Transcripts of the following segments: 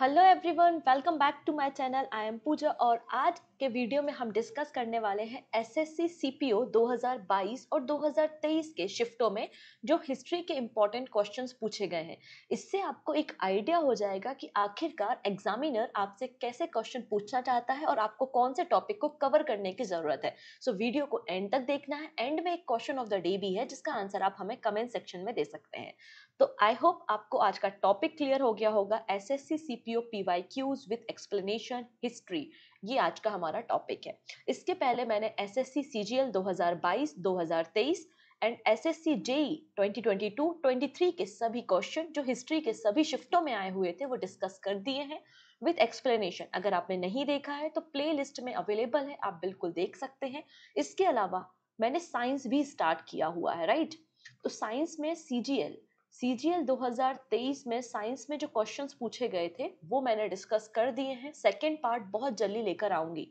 Hello everyone welcome back to my channel I am Pooja और आज के वीडियो में हम डिस्कस करने वाले हैं एसएससी सीपीओ 2022 और 2023 के शिफ्टों में जो हिस्ट्री के इम्पॉर्टेंट क्वेश्चंस पूछे गए हैं इससे आपको एक आइडिया हो जाएगा कि आखिरकार एग्जामिनर आपसे कैसे क्वेश्चन पूछना चाहता है और आपको कौन से टॉपिक को कवर करने की ज़रूरत है सो so, वीडियो को एंड तक देखना है एंड में एक क्वेश्चन ऑफ द डे भी है जिसका आंसर आप हमें कमेंट सेक्शन में दे सकते हैं तो आई होप आपको आज का टॉपिक क्लियर हो गया होगा S S PO PPO Qs with explanation history ये आज का हमारा टॉपिक है इसके पहले मैंने S S SSC CGL 2022 2023 and S S SSC JE twenty three के सभी क्वेश्चन जो हिस्ट्री के सभी शिफ्टों में आए हुए थे वो डिस्कस कर दिए हैं विथ एक्सप्लेनेशन अगर आपने नहीं देखा है तो प्ले लिस्ट में अवेलेबल है आप बिल्कुल देख सकते हैं इसके अलावा मैंने साइंस भी स्टार्ट किया हुआ है राइट तो साइंस में सी जी एल सीजीएल 2023 में साइंस में जो क्वेश्चंस पूछे गए थे वो मैंने डिस्कस कर दिए हैं सेकेंड पार्ट बहुत जल्दी लेकर आऊंगी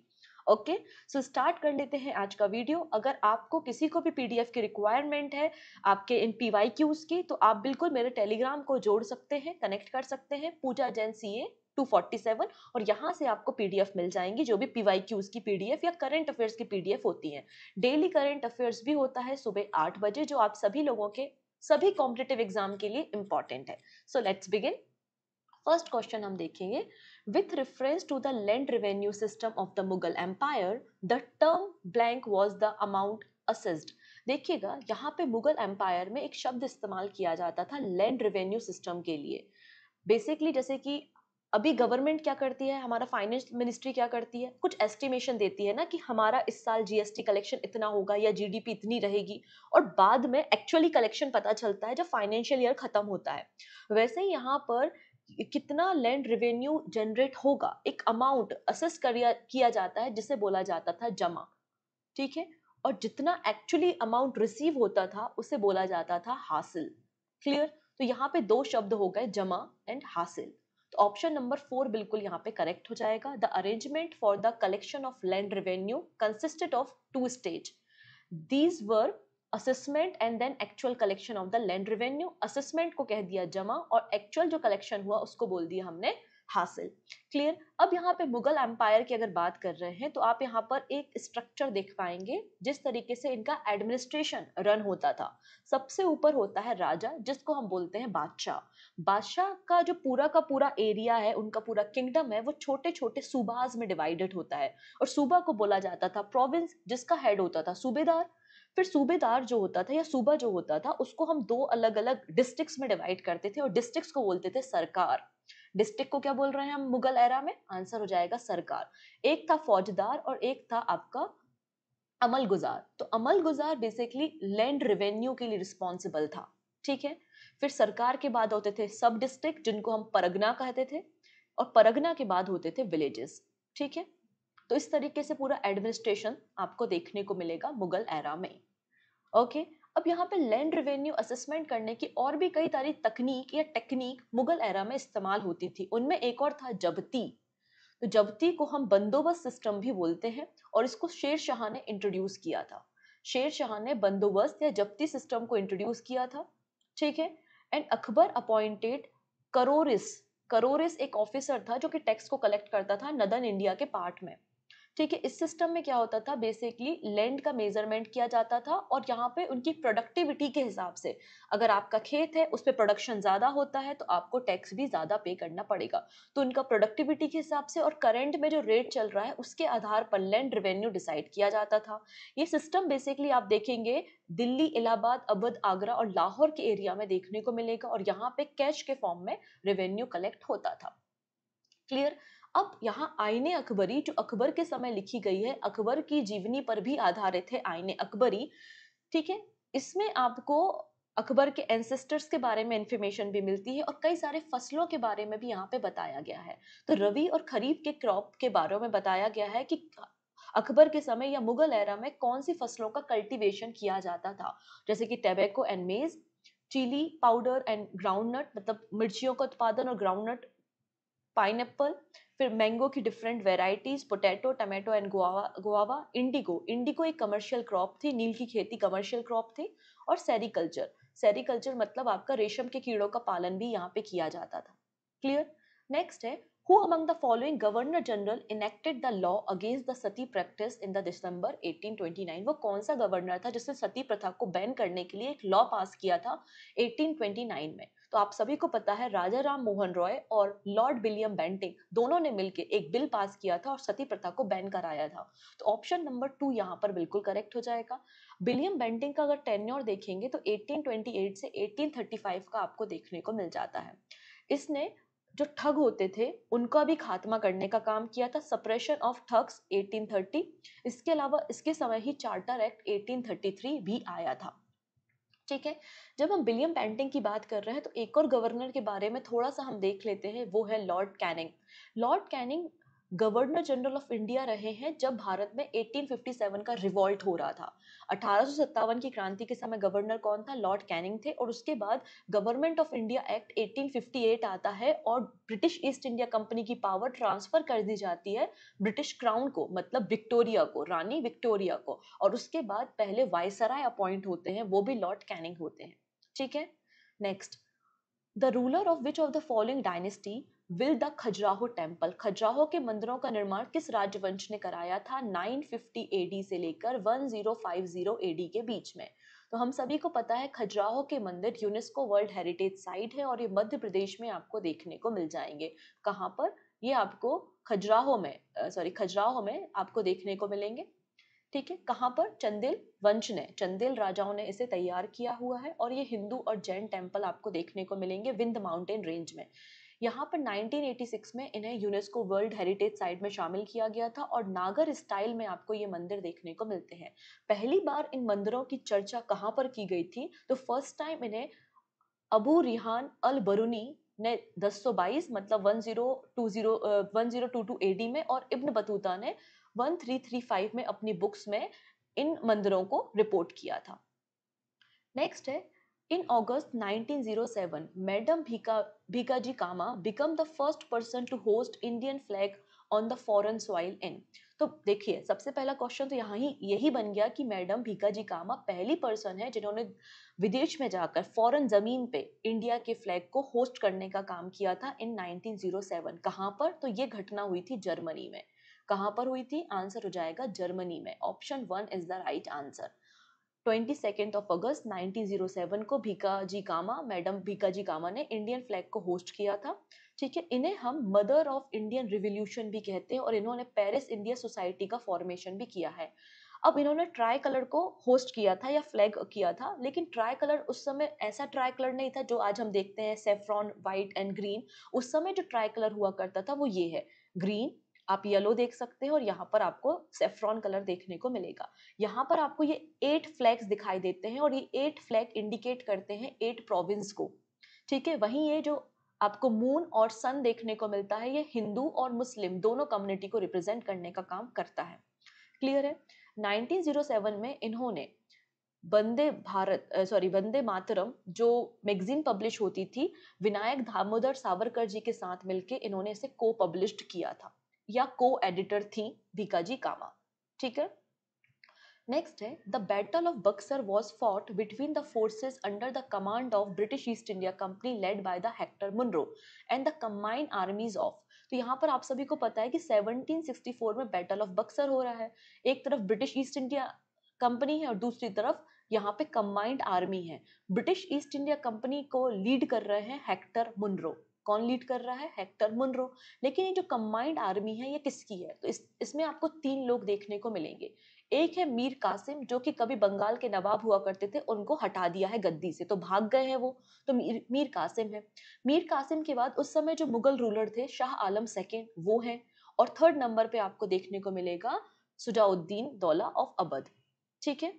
ओके सो स्टार्ट कर लेते हैं आज का वीडियो अगर आपको किसी को भी पीडीएफ की रिक्वायरमेंट है आपके इन पी वाई क्यूज की तो आप बिल्कुल मेरे टेलीग्राम को जोड़ सकते हैं कनेक्ट कर सकते हैं पूजा जैन सी ए 247 और यहाँ से आपको पीडीएफ मिल जाएंगी जो भी पीवाई क्यूज की पीडीएफ या करंट अफेयर्स की पीडीएफ होती है डेली करंट अफेयर्स भी होता है सुबह आठ बजे जो आप सभी लोगों के सभी कॉम्पिटेटिव एग्जाम के लिए इंपॉर्टेंट है so let's begin first question हम देखेंगे with reference to the land revenue system of the Mughal empire the term blank was the amount assessed देखिएगा यहाँ पे मुगल एम्पायर में एक शब्द इस्तेमाल किया जाता था लैंड रेवेन्यू सिस्टम के लिए बेसिकली जैसे कि अभी गवर्नमेंट क्या करती है हमारा फाइनेंस मिनिस्ट्री क्या करती है कुछ एस्टिमेशन देती है ना कि हमारा इस साल जीएसटी कलेक्शन इतना होगा या जीडीपी इतनी रहेगी और बाद में एक्चुअली कलेक्शन पता चलता है जब फाइनेंशियल ईयर खत्म होता है वैसे ही यहाँ पर कितना लैंड रिवेन्यू जनरेट होगा एक अमाउंट असेस किया जाता है जिसे बोला जाता था जमा ठीक है और जितना एक्चुअली अमाउंट रिसीव होता था उसे बोला जाता था हासिल क्लियर तो यहाँ पे दो शब्द हो गए जमा एंड हासिल तो ऑप्शन नंबर फोर बिल्कुल यहाँ पे करेक्ट हो जाएगा the arrangement for the collection of land revenue consisted of two stage these were assessment and then actual collection of the land revenue assessment को कह दिया जमा और एक्चुअल जो कलेक्शन हुआ उसको बोल दिया हमने हासिल क्लियर अब यहाँ पे मुगल एम्पायर की अगर बात कर रहे हैं तो आप यहाँ पर एक स्ट्रक्चर देख पाएंगे जिस तरीके से इनका एडमिनिस्ट्रेशन रन होता था सबसे ऊपर होता है राजा जिसको हम बोलते हैं बादशाह बादशाह का जो पूरा का पूरा एरिया है उनका पूरा किंगडम है वो छोटे छोटे सूबाज में डिवाइडेड होता है और सूबा को बोला जाता था प्रोविंस जिसका हेड होता था सूबेदार फिर सूबेदार जो होता था या सूबा जो होता था उसको हम दो अलग अलग डिस्ट्रिक्ट्स में डिवाइड करते थे और डिस्ट्रिक्ट्स को बोलते थे सरकार डिस्ट्रिक्ट को क्या बोल रहे हैं हम मुगल एरा में आंसर हो जाएगा सरकार एक था फौजदार और एक था आपका अमल गुजार तो अमल गुजार बेसिकली लैंड रेवेन्यू के लिए रिस्पॉन्सिबल था ठीक है फिर सरकार के बाद होते थे सब डिस्ट्रिक्ट जिनको हम परगना कहते थे और परगना के बाद होते थे विलेजेस ठीक है तो इस तरीके से पूरा एडमिनिस्ट्रेशन आपको देखने को मिलेगा मुगल एरा में ओके अब यहाँ पे लैंड रेवेन्यू असेसमेंट करने की और भी कई सारी तकनीक या टेक्निक मुगल एरा में इस्तेमाल होती थी उनमें एक और था जबती तो जबती को हम बंदोबस्त सिस्टम भी बोलते हैं और इसको शेर शाह ने इंट्रोड्यूस किया था शेर शाह ने बंदोबस्त या जबती सिस्टम को इंट्रोड्यूस किया था ठीक है एंड अकबर अपॉइंटेड करोरिस करोरिस एक ऑफिसर था जो कि टैक्स को कलेक्ट करता था नदन इंडिया के पार्ट में ठीक है इस सिस्टम में क्या होता था बेसिकली लैंड का मेजरमेंट किया जाता था और यहाँ पे उनकी प्रोडक्टिविटी के हिसाब से अगर आपका खेत है उस पर प्रोडक्शन ज़्यादा होता है तो आपको टैक्स भी ज़्यादा पे करना पड़ेगा तो उनका प्रोडक्टिविटी के हिसाब से और करेंट में जो रेट चल रहा है उसके आधार पर लैंड रेवेन्यू डिसाइड किया जाता था ये सिस्टम बेसिकली आप देखेंगे दिल्ली इलाहाबाद अवध आगरा और लाहौर के एरिया में देखने को मिलेगा और यहाँ पे कैश के फॉर्म में रेवेन्यू कलेक्ट होता था क्लियर अब यहाँ आईने अकबरी जो अकबर के समय लिखी गई है अकबर की जीवनी पर भी आधारित है आईने अकबरी ठीक है इसमें आपको अकबर के एंसेस्टर्स के बारे में इंफॉर्मेशन भी मिलती है और कई सारे फसलों के बारे में भी यहाँ पे बताया गया है तो रवि और खरीफ के क्रॉप के बारे में बताया गया है कि अकबर के समय या मुगल एरा में कौन सी फसलों का कल्टीवेशन किया जाता था जैसे कि tobacco and maize chilli powder and ground nut मतलब मिर्चियों का उत्पादन और ग्राउंड नट पाइनएप्पल फिर मैंगो की different varieties potato tomato and guava guava indigo indigo एक कमर्शियल क्रॉप थी नील की खेती कमर्शियल क्रॉप थी और सेरिकल्चर सेरिकल्चर मतलब आपका रेशम के कीड़ों का पालन भी यहाँ पे किया जाता था क्लियर नेक्स्ट है who among the following governor general enacted the law against the sati practice in the December 1829 वो कौन सा गवर्नर था जिसने सती प्रथा को बैन करने के लिए एक लॉ पास किया था 1829 में तो आप सभी को पता है राजा राम मोहन रॉय और लॉर्ड विलियम बेंटिंग दोनों ने मिलकर एक बिल पास किया था और सती प्रथा को बैन कराया था तो ऑप्शन नंबर टू यहाँ पर बिल्कुल करेक्ट हो जाएगा विलियम बेंटिंग का अगर टेन्योर देखेंगे तो 1828 से 1835 का आपको देखने को मिल जाता है इसने जो ठग होते थे उनका भी खात्मा करने का काम किया था सप्रेशन ऑफ ठग्स 1830 इसके अलावा इसके समय ही चार्टर एक्ट 1833 भी आया था ठीक है जब हम विलियम पेंटिंग की बात कर रहे हैं तो एक और गवर्नर के बारे में थोड़ा सा हम देख लेते हैं वो है Lord Canning Lord Canning governor general of India रहे हैं जब भारत में 1857 का रिवॉल्ट हो रहा था अठारह की क्रांति के समय गवर्नर कौन था लॉर्ड कैनिंग थे और उसके बाद गवर्नमेंट ऑफ इंडिया एक्ट 1858 आता है और ब्रिटिश ईस्ट इंडिया कंपनी की पावर ट्रांसफर कर दी जाती है ब्रिटिश क्राउन को मतलब विक्टोरिया को रानी विक्टोरिया को और उसके बाद पहले वायसराय अपॉइंट होते हैं वो भी लॉर्ड कैनिंग होते हैं ठीक है next the ruler of which of the following dynasty will the Khajuraho temple Khajuraho के मंदिरों का निर्माण किस राजवंश ने कराया था 950 एडी से लेकर 1050 एडी के बीच में तो हम सभी को पता है खजुराहो के मंदिर यूनेस्को वर्ल्ड हेरिटेज साइट है और ये मध्य प्रदेश में आपको देखने को मिल जाएंगे कहाँ पर ये आपको खजुराहो में सॉरी खजुराहो में आपको देखने को मिलेंगे ठीक है कहाँ पर चंदेल वंश ने चंदेल राजाओं ने इसे तैयार किया हुआ है और ये हिंदू और जैन टेम्पल आपको देखने को मिलेंगे विंध माउंटेन रेंज में यहाँ पर 1986 में इन्हें यूनेस्को वर्ल्ड हेरिटेज साइट में शामिल किया गया था और नागर स्टाइल में आपको ये मंदिर देखने को मिलते हैं पहली बार इन मंदिरों की चर्चा कहाँ पर की गई थी तो फर्स्ट टाइम इन्हें अबू रिहान अल बरूनी ने 1022 मतलब 1020 वन 1022 एडी में और इब्न बतूता ने 1335 में अपनी बुक्स में इन मंदिरों को रिपोर्ट किया था नेक्स्ट है In August 1907, Madam Bhika, Bhikaji Kama became the first person to host Indian flag on the foreign soil in. तो देखिए सबसे पहला क्वेश्चन तो यहाँ ही यही बन गया कि मैडम भीकाजी कामा पहली पर्सन है जिन्होंने विदेश में जाकर फॉरेन ज़मीन पे इंडिया के फ्लैग को होस्ट करने का काम किया था इन 1907 कहाँ पर तो ये घटना हुई थी जर्मनी में कहाँ पर हुई थी आंसर हो जाएगा जर्मनी में option one is the right answer twenty second of August 1907 को भीका जी कामा मैडम भीका जी कामा ने इंडियन फ्लैग को होस्ट किया था ठीक है इन्हें हम मदर ऑफ इंडियन रिवोल्यूशन भी कहते हैं और इन्होंने पेरिस इंडिया सोसाइटी का फॉर्मेशन भी किया है अब इन्होंने ट्राई कलर को होस्ट किया था या फ्लैग किया था लेकिन ट्राई कलर उस समय ऐसा ट्राई कलर नहीं था जो आज हम देखते हैं सेफ्रॉन व्हाइट एंड ग्रीन उस समय जो ट्राई कलर हुआ करता था वो ये है ग्रीन आप येलो देख सकते हैं और यहाँ पर आपको सेफ्रॉन कलर देखने को मिलेगा यहाँ पर आपको ये एट फ्लैग्स दिखाई देते हैं और ये एट फ्लैग इंडिकेट करते हैं एट प्रोविंस को ठीक है वहीं ये जो आपको मून और सन देखने को मिलता है ये हिंदू और मुस्लिम दोनों कम्युनिटी को रिप्रेजेंट करने का काम करता है क्लियर है 1907 में इन्होंने वंदे भारत सॉरी वंदे मातरम जो मैगजीन पब्लिश होती थी विनायक दामोदर सावरकर जी के साथ मिलकर इन्होंने इसे को पब्लिश किया था या को एडिटर थी भिकाजी कामा ठीक है नेक्स्ट है the battle of Buxar was fought between the forces under the command of British East India Company led by the Hector Munro and the combined armies of तो यहाँ पर आप सभी को पता है कि 1764 में बैटल ऑफ बक्सर हो रहा है एक तरफ ब्रिटिश ईस्ट इंडिया कंपनी है और दूसरी तरफ यहाँ पे कंबाइंड आर्मी है ब्रिटिश ईस्ट इंडिया कंपनी को लीड कर रहे हैं हेक्टर मुनरो कौन लीड कर रहा है हेक्टर मुनरो लेकिन ये जो कम्बाइंड आर्मी है ये किसकी है तो इस इसमें आपको तीन लोग देखने को मिलेंगे एक है मीर कासिम जो कि कभी बंगाल के नवाब हुआ करते थे उनको हटा दिया है गद्दी से तो भाग गए हैं वो तो मीर मीर कासिम है मीर कासिम के बाद उस समय जो मुगल रूलर थे शाह आलम सेकेंड वो हैं और थर्ड नंबर पे आपको देखने को मिलेगा सुजाउद्दीन दौला ऑफ अबध ठीक है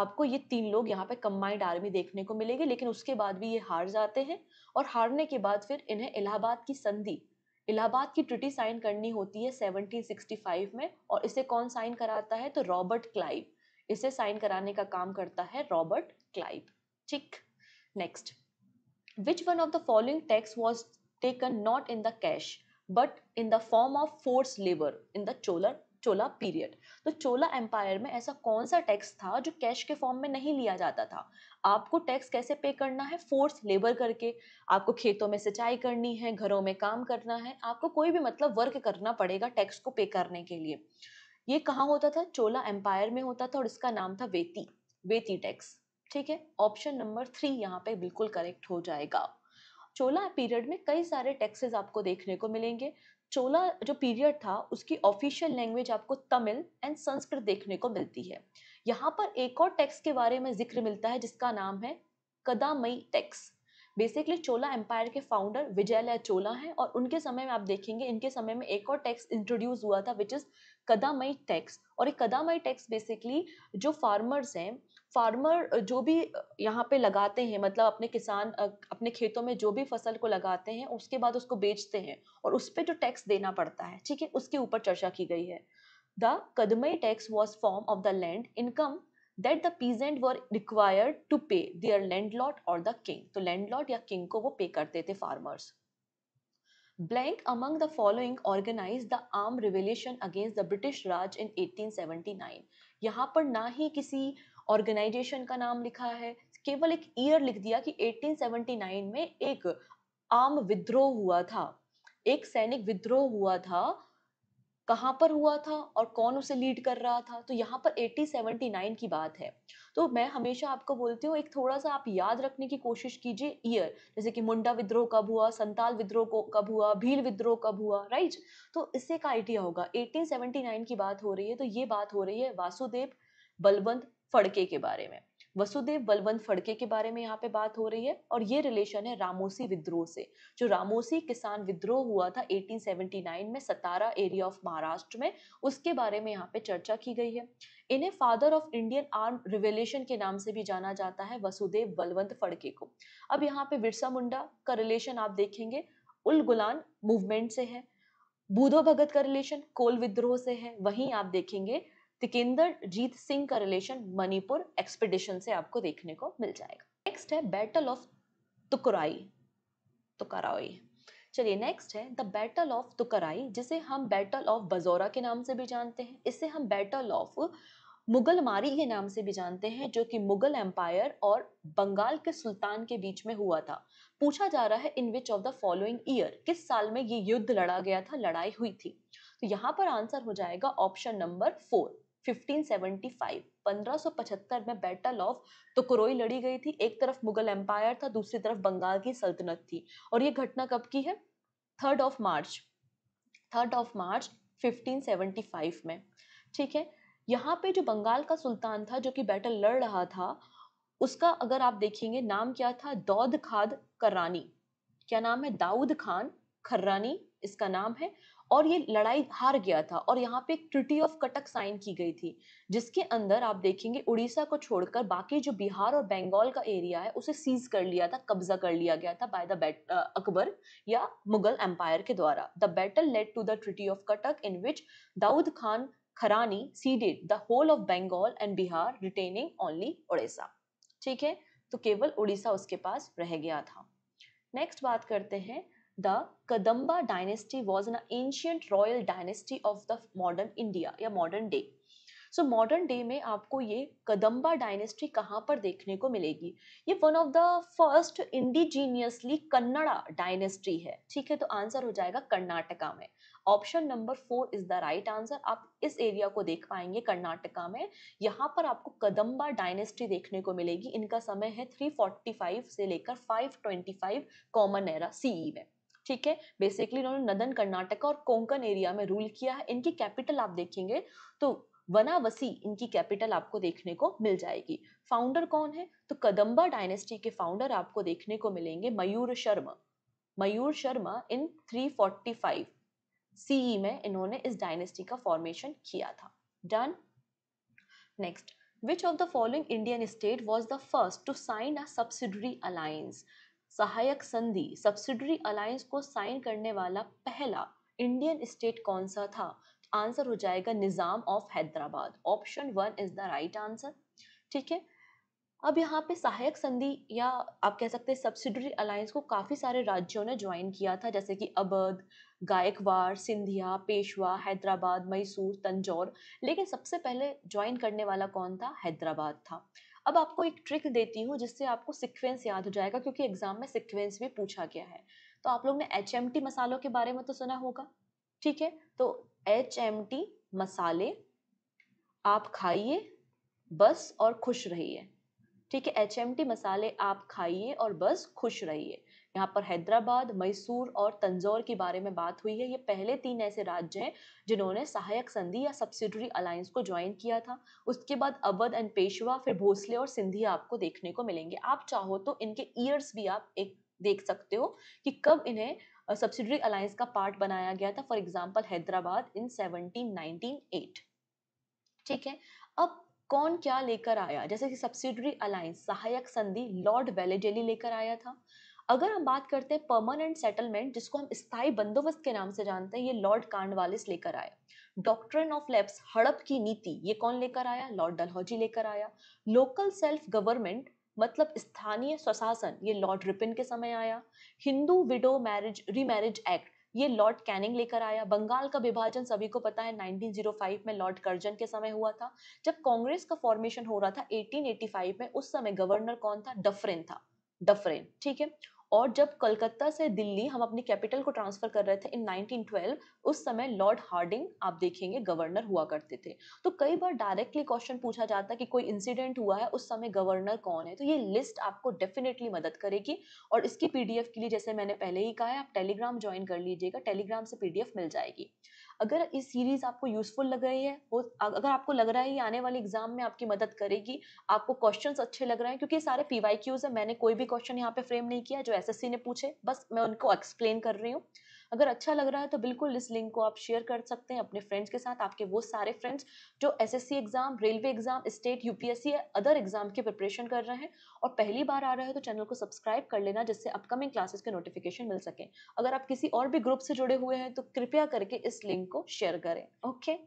आपको ये तीन लोग यहाँ पे कम्बाइंड आर्मी देखने को मिलेगी लेकिन उसके बाद भी ये हार जाते हैं और हारने के बाद फिर इन्हें इलाहाबाद की संधि इलाहाबाद की ट्रिटी साइन करनी होती है 1765 में और इसे कौन साइन कराता है तो रॉबर्ट क्लाइव इसे साइन कराने का काम करता है रॉबर्ट क्लाइव ठीक next which one of the following tax was taken not in the cash but in the form of force labour in the Chola Chola period तो चोला एम्पायर में ऐसा कौन सा टैक्स था जो कैश के फॉर्म में नहीं लिया जाता था आपको टैक्स कैसे पे करना है फोर्स लेबर करके आपको खेतों में सिंचाई करनी है घरों में काम करना है आपको कोई भी मतलब वर्क करना पड़ेगा टैक्स को पे करने के लिए ये कहाँ होता था चोला एम्पायर में होता था और इसका नाम था वेती वेती टैक्स ठीक है ऑप्शन नंबर थ्री यहाँ पे बिल्कुल करेक्ट हो जाएगा चोला पीरियड में कई सारे टैक्सेस आपको देखने को मिलेंगे चोला जो पीरियड था उसकी ऑफिशियल लैंग्वेज आपको तमिल एंड संस्कृत देखने को मिलती है यहाँ पर एक और टैक्स के बारे में जिक्र मिलता है जिसका नाम है kadamai tax basically Chola empire के फाउंडर विजयलय चोला हैं और उनके समय में आप देखेंगे इनके समय में एक और टैक्स इंट्रोड्यूस हुआ था विच इज़ कदामई टैक्स और ये कदामई टैक्स बेसिकली जो फार्मर्स हैं फार्मर जो भी यहाँ पे लगाते हैं मतलब अपने किसान अपने खेतों में जो भी फसल को लगाते हैं उसके बाद उसको बेचते हैं और उस पर जो टैक्स देना पड़ता है ठीक है उसके ऊपर चर्चा की गई है the kadamai tax was form of the land income that the peasant were required to pay their land lot और द किंग तो लैंड लॉट या किंग को वो पे करते थे farmers blank among the following organize the arm revolution against the British Raj in 1879 यहाँ पर ना ही किसी ऑर्गेनाइजेशन का नाम लिखा है केवल एक ईयर लिख दिया कि 1879 में एक आम विद्रोह हुआ था एक सैनिक विद्रोह हुआ था कहाँ पर हुआ था और कौन उसे लीड कर रहा था तो यहाँ पर 1879 की बात है तो मैं हमेशा आपको बोलती हूँ एक थोड़ा सा आप याद रखने की कोशिश कीजिए ईयर जैसे कि मुंडा विद्रोह कब हुआ संताल विद्रोह को कब हुआ भील विद्रोह कब हुआ राइट तो इससे का आइडिया होगा 1879 की बात हो रही है तो ये बात हो रही है वासुदेव बलवंत फड़के के बारे में वसुदेव बलवंत फड़के के बारे में यहाँ पे बात हो रही है और ये रिलेशन है रामोसी विद्रोह से जो रामोसी किसान विद्रोह हुआ था 1879 में सतारा एरिया ऑफ महाराष्ट्र में उसके बारे में यहाँ पे चर्चा की गई है इन्हें father of Indian arm revolution के नाम से भी जाना जाता है वसुदेव बलवंत फड़के को अब यहाँ पे बिरसा मुंडा का रिलेशन आप देखेंगे उल गुलान मूवमेंट से है बूधो भगत का रिलेशन कोल विद्रोह से है वहीं आप देखेंगे तिकेंदर जीत सिंह का रिलेशन मणिपुर एक्सपेडिशन से आपको देखने को मिल जाएगा नेक्स्ट है बैटल ऑफ तुकराई तुकराई चलिए नेक्स्ट है द बैटल ऑफ तुकराई जिसे हम बैटल ऑफ बजौरा के नाम से भी जानते हैं इसे हम बैटल ऑफ मुगल मारी के नाम से भी जानते हैं जो कि मुगल एम्पायर और बंगाल के सुल्तान के बीच में हुआ था पूछा जा रहा है in which of the following year किस साल में ये युद्ध लड़ा गया था लड़ाई हुई थी तो यहाँ पर आंसर हो जाएगा ऑप्शन नंबर फोर 1575 में बैटल ऑफ तुकरोई लड़ी गई थी एक तरफ मुगल एम्पायर था दूसरी तरफ बंगाल की सल्तनत थी और ये घटना कब की है third of March third of March 1575 में ठीक है यहाँ पे जो बंगाल का सुल्तान था जो कि बैटल लड़ रहा था उसका अगर आप देखेंगे नाम क्या था दौद खाद कर्रानी क्या नाम है दाऊद खान खर्रानी इसका नाम है और ये लड़ाई हार गया था और यहाँ पे एक ट्रिटी ऑफ कटक साइन की गई थी जिसके अंदर आप देखेंगे उड़ीसा को छोड़कर बाकी जो बिहार और बंगाल का एरिया है उसे सीज कर लिया था कब्जा कर लिया गया था बाय द अकबर या मुगल एम्पायर के द्वारा the battle led to the treaty of Cuttack in which Daud Khan Karrani ceded the whole of Bengal and Bihar retaining only Orissa ठीक है तो केवल उड़ीसा उसके पास रह गया था नेक्स्ट बात करते हैं the Kadamba dynasty was an ancient royal dynasty of the modern India ya modern day. So modern day में आपको ये कदम्बा डायनेस्टी कहाँ पर देखने को मिलेगी ये one of the first indigenously Kannada dynasty है ठीक है तो आंसर हो जाएगा कर्नाटका में option number four is the right answer आप इस एरिया को देख पाएंगे कर्नाटका में यहाँ पर आपको कदम्बा डायनेस्टी देखने को मिलेगी इनका समय है 345 से लेकर 525 कॉमन एरा सीई में ठीक है बेसिकली इन्होंने नदन कर्नाटका और कोंकण एरिया में रूल किया है इनकी कैपिटल आप देखेंगे तो वनावसी इनकी कैपिटल आपको देखने को मिल जाएगी फाउंडर कौन है तो कदम्बा डायनेस्टी के फाउंडर आपको देखने को मिलेंगे मयूर शर्मा मयूर शर्मा इन 345 सीई में इन्होंने इस डायनेस्टी का फॉर्मेशन किया था done next which of the following Indian state was the first to sign a subsidiary alliance सहायक संधि सब्सिडरी अलायंस को साइन करने वाला पहला इंडियन स्टेट कौन सा था आंसर हो जाएगा Nizam of Hyderabad option one is the right answer ठीक है अब यहाँ पे सहायक संधि या आप कह सकते हैं सब्सिडरी अलायंस को काफ़ी सारे राज्यों ने ज्वाइन किया था जैसे कि अबध गायकवाड़ सिंधिया पेशवा हैदराबाद मैसूर तंजौर लेकिन सबसे पहले ज्वाइन करने वाला कौन था हैदराबाद था अब आपको एक ट्रिक देती हूँ जिससे आपको सिक्वेंस याद हो जाएगा क्योंकि एग्जाम में सिक्वेंस भी पूछा गया है तो आप लोग ने एच मसालों के बारे में तो सुना होगा ठीक है तो एच मसाले आप खाइए बस और खुश रहिए ठीक है एच मसाले आप खाइए और बस खुश रहिए यहाँ पर हैदराबाद मैसूर और तंजौर के बारे में बात हुई है ये पहले तीन ऐसे राज्य हैं जिन्होंने सहायक संधि या सब्सिडरी अलायंस को ज्वाइन किया था उसके बाद अवध एंड पेशवा फिर भोसले और सिंधी आपको देखने को मिलेंगे आप चाहो तो इनके ईयर्स भी आप एक देख सकते हो कि कब इन्हें सब्सिडरी अलायंस का पार्ट बनाया गया था for example Hyderabad in seventeen ठीक है अब कौन क्या लेकर आया जैसे कि सब्सिडरी अलायंस सहायक संधि लॉर्ड वेलेडेली लेकर आया था अगर हम बात करते हैं परमानेंट सेटलमेंट जिसको हम स्थायी बंदोबस्त के नाम से जानते हैं ये लॉर्ड कार्नवालिस लेकर आए डॉक्ट्रिन ऑफ लेप्स हड़प की नीति ये कौन लेकर आया लॉर्ड डलहौजी लेकर आया लोकल सेल्फ गवर्नमेंट मतलब स्थानीय स्वशासन ये लॉर्ड रिपिन के समय आया Hindu widow marriage remarriage act ये लॉर्ड कैनिंग लेकर आया बंगाल का विभाजन सभी को पता है 1905 में लॉर्ड कर्जन के समय हुआ था जब कांग्रेस का फॉर्मेशन हो रहा था 1885 में उस समय गवर्नर कौन था डफरिन था डफरेन ठीक है और जब कलकत्ता से दिल्ली हम अपनी कैपिटल को ट्रांसफर कर रहे थे इन 1912 उस समय लॉर्ड हार्डिंग आप देखेंगे गवर्नर हुआ करते थे तो कई बार डायरेक्टली क्वेश्चन पूछा जाता है कि कोई इंसिडेंट हुआ है उस समय गवर्नर कौन है तो ये लिस्ट आपको डेफिनेटली मदद करेगी और इसकी पीडीएफ के लिए जैसे मैंने पहले ही कहा है आप टेलीग्राम ज्वाइन कर लीजिएगा टेलीग्राम से पीडीएफ मिल जाएगी अगर इस सीरीज़ आपको यूज़फुल लग रही है वो अगर आपको लग रहा है ये आने वाले एग्जाम में आपकी मदद करेगी आपको क्वेश्चंस अच्छे लग रहे हैं क्योंकि सारे पी वाई क्यूज़ है मैंने कोई भी क्वेश्चन यहाँ पे फ्रेम नहीं किया जो एस ने पूछे बस मैं उनको एक्सप्लेन कर रही हूँ अगर अच्छा लग रहा है तो बिल्कुल इस लिंक को आप शेयर कर सकते हैं अपने फ्रेंड्स के साथ आपके वो सारे फ्रेंड्स जो SSC exam railway exam state UPSC other exam की प्रिपरेशन कर रहे हैं और पहली बार आ रहे हैं तो चैनल को सब्सक्राइब कर लेना जिससे अपकमिंग क्लासेस के नोटिफिकेशन मिल सके अगर आप किसी और भी ग्रुप से जुड़े हुए हैं तो कृपया करके इस लिंक को शेयर करें ओके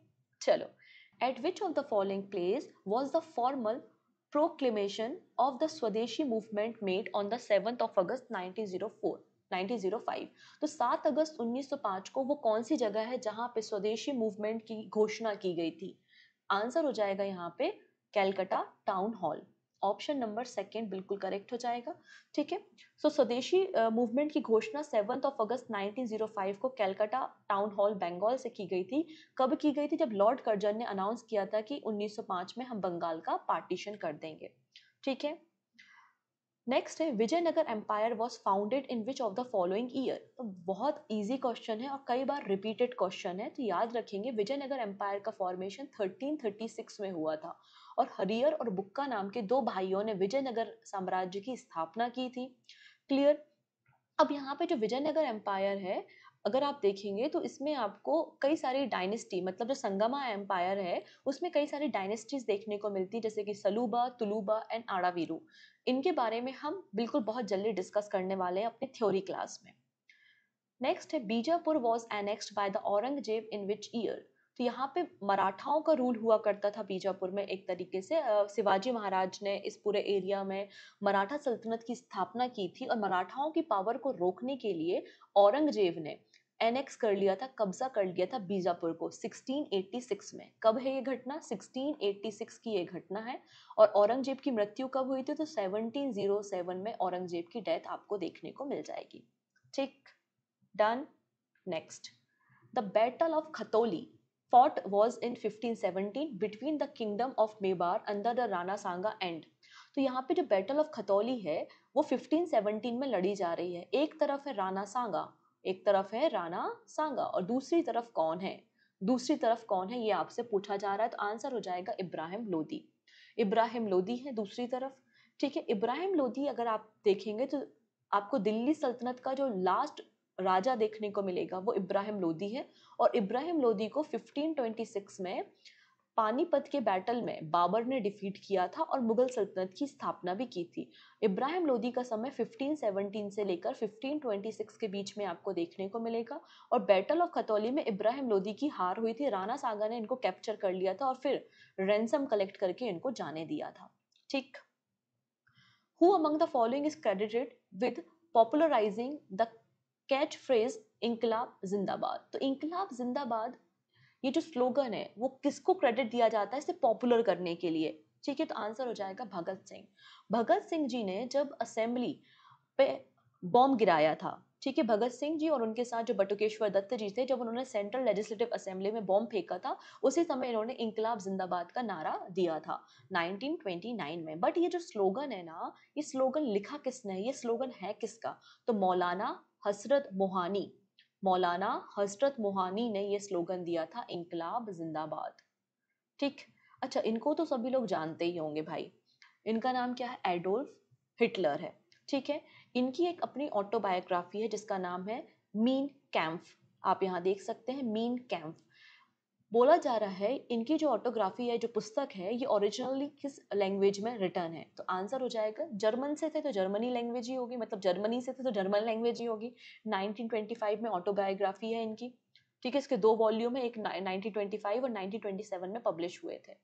चलो at of the following place was the formal proclamation of the swadeshi movement made on the seventh of August nineteen zero four 1905 तो 7 अगस्त 1905 को वो कौन सी जगह है जहां पे स्वदेशी मूवमेंट की घोषणा की गई थी आंसर हो जाएगा यहाँ पे Calcutta town hall option number second बिल्कुल करेक्ट हो जाएगा ठीक है सो स्वदेशी मूवमेंट की घोषणा सेवन्थ ऑफ अगस्त 1905 को कैलकाटा टाउन हॉल बंगाल से की गई थी कब की गई थी जब लॉर्ड कर्जन ने अनाउंस किया था कि 1905 में हम बंगाल का पार्टीशन कर देंगे ठीक है नेक्स्ट है Vijayanagar empire was founded in which of the following year तो बहुत ईजी क्वेश्चन है और कई बार रिपीटेड क्वेश्चन है तो याद रखेंगे विजयनगर एम्पायर का फॉर्मेशन 1336 में हुआ था और हरियर और बुक्का नाम के दो भाइयों ने विजयनगर साम्राज्य की स्थापना की थी क्लियर अब यहाँ पे जो विजयनगर एम्पायर है अगर आप देखेंगे तो इसमें आपको कई सारी डायनेस्टी मतलब जो संगमा एम्पायर है उसमें कई सारी डायनेस्टीज देखने को मिलती है जैसे कि सलूबा तुलूबा एंड आड़ावीरू इनके बारे में हम बिल्कुल बहुत जल्दी डिस्कस करने वाले हैं अपने थ्योरी क्लास में नेक्स्ट है Bijapur was annexed by the Aurangzeb in which year तो यहाँ पे मराठाओं का रूल हुआ करता था बीजापुर में एक तरीके से शिवाजी महाराज ने इस पूरे एरिया में मराठा सल्तनत की स्थापना की थी और मराठाओं की पावर को रोकने के लिए औरंगजेब ने एनेक्स कर लिया था कब्जा कर लिया था बीजापुर को 1686 में कब है ये घटना 1686 की ये घटना है और औरंगजेब की मृत्यु कब हुई थी तो 1707 में औरंगजेब की डेथ आपको देखने को मिल जाएगी ठीक done next the battle of Khatauli fought was in 1517 between the kingdom of Mewar under the Rana Sanga and तो यहाँ पे जो बैटल ऑफ खतौली है वो 1517 में लड़ी जा रही है एक तरफ है राना सांगा एक तरफ है राणा सांगा और दूसरी तरफ कौन है दूसरी तरफ कौन है ये आपसे पूछा जा रहा है तो आंसर हो जाएगा इब्राहिम लोदी इब्राहिम लोदी है दूसरी तरफ ठीक है इब्राहिम लोदी अगर आप देखेंगे तो आपको दिल्ली सल्तनत का जो लास्ट राजा देखने को मिलेगा वो इब्राहिम लोदी है और इब्राहिम लोदी को 1526 में पानीपत के बैटल में बाबर ने डिफीट किया था और मुगल सल्तनत की स्थापना भी की थी इब्राहिम लोदी का समय 1517 से लेकर 1526 के बीच में आपको देखने को मिलेगा और बैटल ऑफ खतौली में इब्राहिम लोदी की हार हुई थी राणा सागा ने इनको कैप्चर कर लिया था और फिर रेंसम कलेक्ट करके इनको जाने दिया था ठीक who among the following is credited with popularising the catch phrase Inquilab Zindabad तो इंकलाब जिंदाबाद ये जो स्लोगन है वो किसको क्रेडिट दिया जाता है इसे पॉपुलर करने के लिए ठीक है तो आंसर हो जाएगा भगत सिंह भगत सिंह जी ने जब असेंबली पे बॉम्ब गिराया था ठीक है भगत सिंह जी और उनके साथ जो बटुकेश्वर दत्त जी थे जब उन्होंने सेंट्रल लेजिस्लेटिव असेंबली में बॉम्ब फेंका था उसी समय इन्होंने इंकलाब जिंदाबाद का नारा दिया था 1929 में बट ये जो स्लोगन है ना ये स्लोगन लिखा किसने ये स्लोगन है किसका तो मौलाना हसरत मोहानी मौलाना हजरत मोहानी ने यह स्लोगन दिया था इनकलाब जिंदाबाद ठीक अच्छा इनको तो सभी लोग जानते ही होंगे भाई इनका नाम क्या है एडोल्फ हिटलर है ठीक है इनकी एक अपनी ऑटोबायोग्राफी है जिसका नाम है मीन कैम्फ आप यहाँ देख सकते हैं मीन कैम्फ बोला जा रहा है इनकी जो ऑटोग्राफी है जो पुस्तक है ये ओरिजिनली किस लैंग्वेज में रिटर्न है तो आंसर हो जाएगा जर्मन से थे तो जर्मनी लैंग्वेज ही होगी मतलब जर्मनी से थे तो जर्मन लैंग्वेज ही होगी 1925 में ऑटोबायोग्राफी है इनकी ठीक है इसके दो वॉल्यूम है एक 1925 और 1927 में पब्लिश हुए थे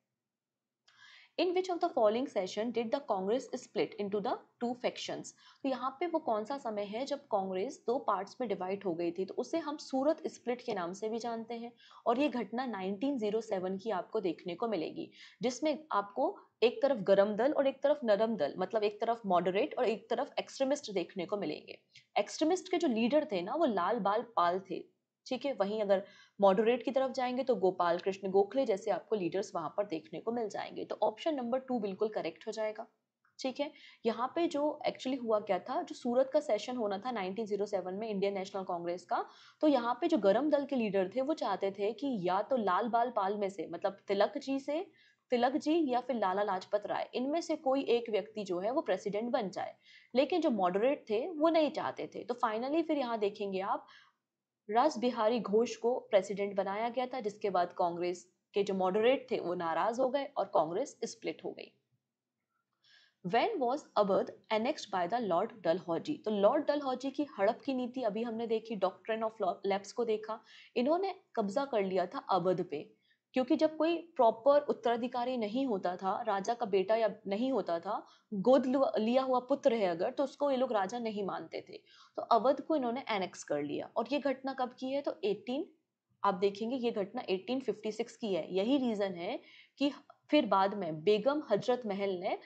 in which of the following session did the Congress split into the two factions तो यहाँ पे वो कौन सा समय है जब कांग्रेस दो पार्ट्स में डिवाइड हो गई थी तो उसे हम सूरत स्प्लिट के नाम से भी जानते हैं और ये घटना 1907 की आपको देखने को मिलेगी जिसमें आपको एक तरफ गरम दल और एक तरफ नरम दल मतलब एक तरफ मॉडरेट और एक तरफ एक्सट्रीमिस्ट देखने को मिलेंगे एक्सट्रीमिस्ट के जो लीडर थे ना वो लाल बाल पाल थे ठीक है वहीं अगर मॉडरेट की तरफ जाएंगे तो गोपाल कृष्ण गोखले जैसे आपको लीडर्स वहां पर देखने को मिल जाएंगे तो ऑप्शन नंबर टू बिल्कुल करेक्ट हो जाएगा ठीक है यहाँ पे जो एक्चुअली हुआ क्या था जो सूरत का सेशन होना था 1907 में इंडियन नेशनल कांग्रेस का तो यहाँ पे जो गरम दल के लीडर थे वो चाहते थे कि या तो लाल बाल पाल में से मतलब तिलक जी से तिलक जी या फिर लाला लाजपत राय इनमें से कोई एक व्यक्ति जो है वो प्रेसिडेंट बन जाए लेकिन जो मॉडरेट थे वो नहीं चाहते थे तो फाइनली फिर यहाँ देखेंगे आप राज बिहारी घोष को प्रेसिडेंट बनाया गया था जिसके बाद कांग्रेस के जो मॉडरेट थे वो नाराज हो गए और कांग्रेस स्प्लिट हो गई वेन वॉज अबर्द annexed by the Lord Dalhousie तो लॉर्ड डलहौजी की हड़प की नीति अभी हमने देखी डॉक्ट्रेन ऑफ लैप्स को देखा इन्होंने कब्जा कर लिया था अबध पे क्योंकि जब कोई प्रॉपर उत्तराधिकारी नहीं होता था राजा का बेटा या नहीं होता था गोद लिया हुआ पुत्र है अगर तो उसको ये लोग राजा नहीं मानते थे तो अवध को इन्होंने एनेक्स कर लिया और ये घटना कब की है तो 18 आप देखेंगे ये घटना 1856 की है यही रीज़न है कि फिर बाद में बेगम हजरत महल ने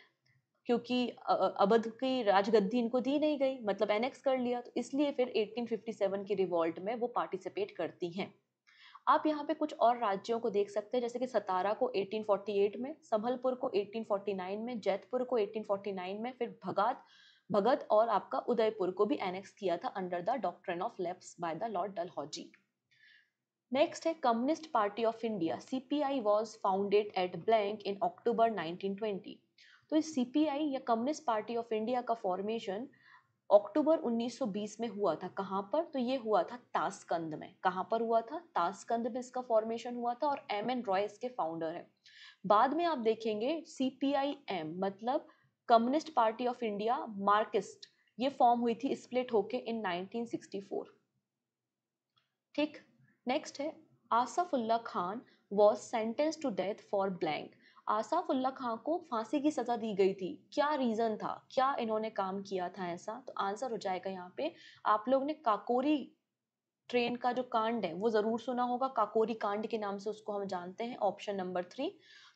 क्योंकि अवध की राजगद्दी इनको दी नहीं गई मतलब एनेक्स कर लिया तो इसलिए फिर 1857 की रिवॉल्ट में वो पार्टिसिपेट करती हैं आप यहाँ पे कुछ और राज्यों को देख सकते हैं जैसे कि सतारा को 1848 में संभलपुर को 1849 में जैतपुर को 1849 में फिर भगत भगत और आपका उदयपुर को भी एनेक्स किया था under the doctrine of lapse by the Lord Dalhousie next है communist party of India CPI was founded at blank in October 1920 तो इस सीपीआई या कम्युनिस्ट पार्टी ऑफ इंडिया का फॉर्मेशन अक्टूबर 1920 में हुआ था कहाँ पर तो ये हुआ था तासकंद में कहाँ पर हुआ था तासकंद में इसका फॉर्मेशन हुआ था और एम एन रॉय इसके फाउंडर है बाद में आप देखेंगे सी पी आई एम मतलब communist party of India Marxist ये फॉर्म हुई थी स्प्लिट होके इन 1964 ठीक नेक्स्ट है Asafullah Khan was sentenced to death for blank Asafullah Khan को फांसी की सज़ा दी गई थी क्या रीज़न था क्या इन्होंने काम किया था ऐसा तो आंसर हो जाएगा यहाँ पे आप लोग ने काकोरी ट्रेन का जो कांड है वो ज़रूर सुना होगा काकोरी कांड के नाम से उसको हम जानते हैं ऑप्शन नंबर थ्री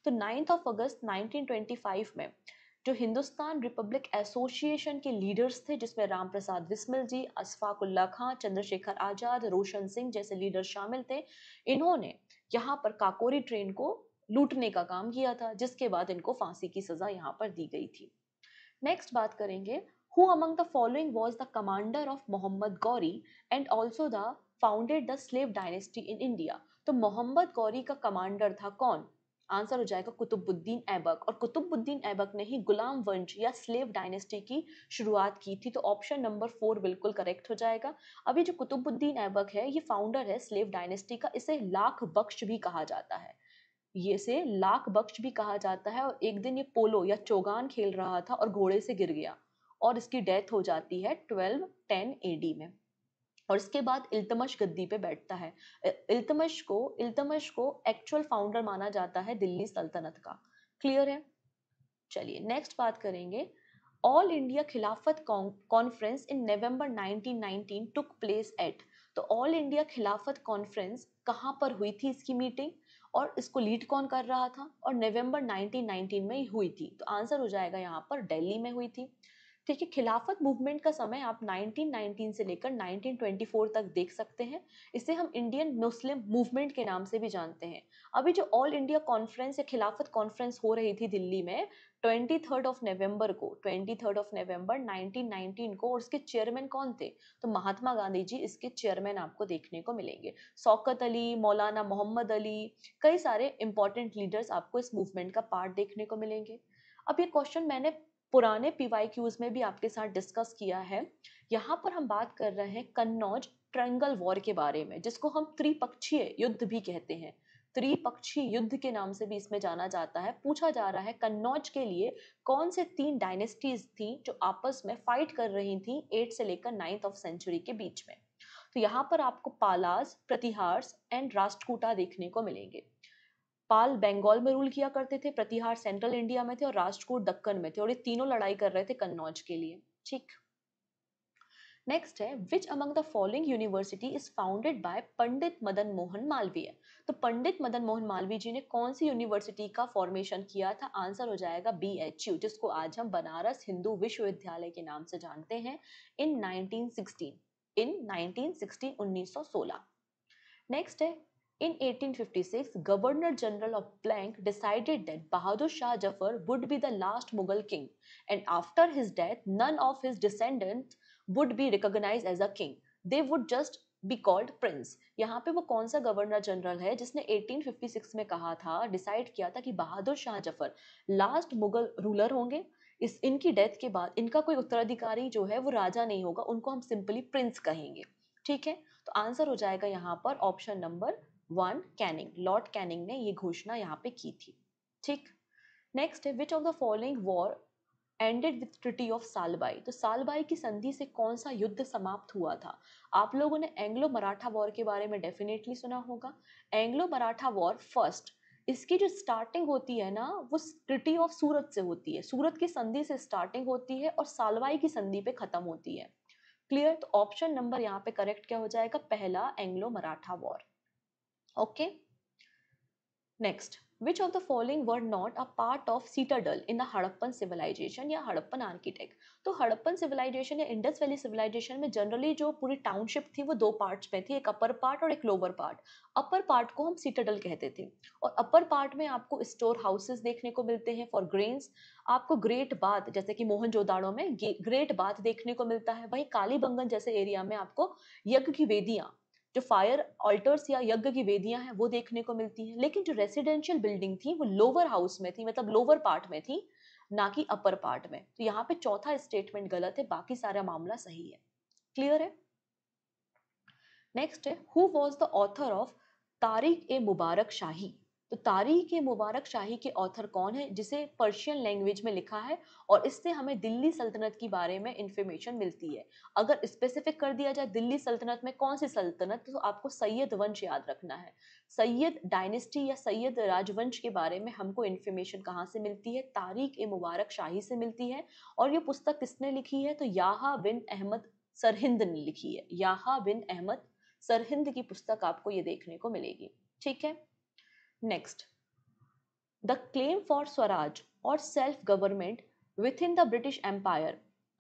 तो नाइन्थ ऑफ अगस्त 1925 में जो हिंदुस्तान रिपब्लिक एसोसिएशन के लीडर्स थे जिसमें राम प्रसाद बिस्मिल जी अशफाकुल्ला खां चंद्रशेखर आज़ाद रोशन सिंह जैसे लीडर शामिल थे इन्होंने यहाँ पर काकोरी ट्रेन को लूटने का काम किया था जिसके बाद इनको फांसी की सजा यहाँ पर दी गई थी नेक्स्ट बात करेंगे who among the following was the commander of Mohammad Ghori and also the founded the slave dynasty in India तो मोहम्मद गौरी का कमांडर था कौन आंसर हो जाएगा कुतुबुद्दीन ऐबक और कुतुबुद्दीन ऐबक ने ही गुलाम वंश या स्लेव डायनेस्टी की शुरुआत की थी तो ऑप्शन नंबर फोर बिल्कुल करेक्ट हो जाएगा अभी जो कुतुबुद्दीन ऐबक है ये फाउंडर है स्लेव डायनेस्टी का इसे लाख बख्श भी कहा जाता है ये से लाख बख्श भी कहा जाता है और एक दिन ये पोलो या चोगान खेल रहा था और घोड़े से गिर गया और इसकी डेथ हो जाती है ट्वेल्व टेन ए में और इसके बाद इल्तमश गद्दी पे बैठता है इल्तमश को इल्तमश को एक्चुअल फाउंडर माना जाता है दिल्ली सल्तनत का क्लियर है चलिए नेक्स्ट बात करेंगे all India Khilafat conference in November 1919 took place at तो ऑल इंडिया खिलाफत कॉन्फ्रेंस कहाँ पर हुई थी इसकी मीटिंग और इसको लीड कौन कर रहा था और नवंबर 1919 में हुई थी तो आंसर हो जाएगा यहाँ पर दिल्ली में हुई थी ठीक है खिलाफत मूवमेंट का समय आप 1919 से लेकर 1924 तक देख सकते हैं इसे हम इंडियन मुस्लिम मूवमेंट के नाम से भी जानते हैं अभी जो ऑल इंडिया कॉन्फ्रेंस या खिलाफत कॉन्फ्रेंस हो रही थी दिल्ली में ट्वेंटी थर्ड ऑफ नवंबर को ट्वेंटी थर्ड ऑफ नवंबर 1919 को और इसके चेयरमैन कौन थे तो महात्मा गांधी जी इसके चेयरमैन आपको देखने को मिलेंगे सौकत अली मौलाना मोहम्मद अली कई सारे इंपॉर्टेंट लीडर्स आपको इस मूवमेंट का पार्ट देखने को मिलेंगे अब ये क्वेश्चन मैंने पुराने पी में भी आपके साथ डिस्कस किया है यहाँ पर हम बात कर रहे हैं कन्नौज ट्रंगल वॉर के बारे में जिसको हम त्रिपक्षीय युद्ध भी कहते हैं त्रिपक्षी युद्ध के नाम से भी इसमें जाना जाता है पूछा जा रहा है कन्नौज के लिए कौन से तीन डायनेस्टीज थी जो आपस में फाइट कर रही थी एट से लेकर नाइन्थ ऑफ सेंचुरी के बीच में तो यहाँ पर आपको पालास प्रतिहार्स एंड राष्ट्रकूटा देखने को मिलेंगे पाल बंगाल में रूल किया करते थे प्रतिहार सेंट्रल इंडिया में थे और राष्ट्रकूट दक्कन में थे और ये तीनों लड़ाई कर रहे थे कन्नौज के लिए ठीक नेक्स्ट है which among the following university is founded by Pandit Madan Mohan Malviya तो पंडित मदन मोहन मालवीय जी ने कौन सी यूनिवर्सिटी का फॉर्मेशन किया था आंसर हो जाएगा बी एच यू जिसको आज हम बनारस हिंदू विश्वविद्यालय के नाम से जानते हैं इन 1916 इन 1916 1916 नेक्स्ट है in 1856, governor general of blank decided that Bahadur Shah Zafar would be the last Mughal king and after his death none of his descendants would be recognise as a king they would just be called prince यहाँ पे वो कौन सा governor general है जिसने 1856 में कहा था डिसाइड किया था कि बहादुर शाह जफर लास्ट मुगल रूलर होंगे इस इनकी डेथ के बाद इनका कोई उत्तराधिकारी जो है वो राजा नहीं होगा उनको हम सिंपली प्रिंस कहेंगे ठीक है तो आंसर हो जाएगा यहाँ पर option number one Canning Lord Canning ने ये घोषणा यहाँ पे की थी ठीक नेक्स्ट है which of the following war ended with treaty of Salbai तो सालबाई की संधि से कौन सा युद्ध समाप्त हुआ था आप लोगों ने एंग्लो मराठा वॉर के बारे में डेफिनेटली सुना होगा एंग्लो मराठा वॉर फर्स्ट इसकी जो स्टार्टिंग होती है ना वो ट्रिटी ऑफ सूरत से होती है सूरत की संधि से स्टार्टिंग होती है और सालवाई की संधि पे खत्म होती है क्लियर तो ऑप्शन नंबर यहाँ पे करेक्ट क्या हो जाएगा पहला Anglo Maratha war okay next which of the following were not a part of citadel in the Harappan civilization या हड़प्पन आर्किटेक्ट तो हड़प्पन सिविलाइजेशन या इंडस वैली सिविलाइजेशन में जनरली जो पूरी टाउनशिप थी वो दो पार्ट्स में थी एक अपर पार्ट और एक लोअर पार्ट अपर पार्ट को हम सीटाडल कहते थे और अपर पार्ट में आपको स्टोर हाउसेज देखने को मिलते हैं फॉर ग्रेन्स आपको ग्रेट बाथ जैसे कि मोहन जोदाड़ो में ग्रेट बाथ देखने को मिलता है वहीं कालीबंगन जैसे एरिया में आपको यज्ञ की वेदियाँ जो फायर ऑल्टर्स या यज्ञ की वेदियां हैं वो देखने को मिलती हैं लेकिन जो रेसिडेंशियल बिल्डिंग थी वो लोअर हाउस में थी मतलब लोअर पार्ट में थी ना कि अपर पार्ट में तो यहाँ पे चौथा स्टेटमेंट गलत है बाकी सारा मामला सही है क्लियर है नेक्स्ट है who was the author of Tarikh e मुबारक शाही तो तारीख मुबारक शाही के ऑथर कौन है जिसे पर्शियन लैंग्वेज में लिखा है और इससे हमें दिल्ली सल्तनत के बारे में इंफॉर्मेशन मिलती है अगर स्पेसिफिक कर दिया जाए दिल्ली सल्तनत में कौन सी सल्तनत तो आपको सैयद वंश याद रखना है सैयद डायनेस्टी या सैयद राजवंश के बारे में हमको इन्फॉर्मेशन कहाँ से मिलती है तारीख ए मुबारक शाही से मिलती है और ये पुस्तक किसने लिखी है तो याहा बिन अहमद सरहिंद ने लिखी है याहा बिन अहमद सरहिंद की पुस्तक आपको ये देखने को मिलेगी ठीक है next the claim for swaraj और self government within the British empire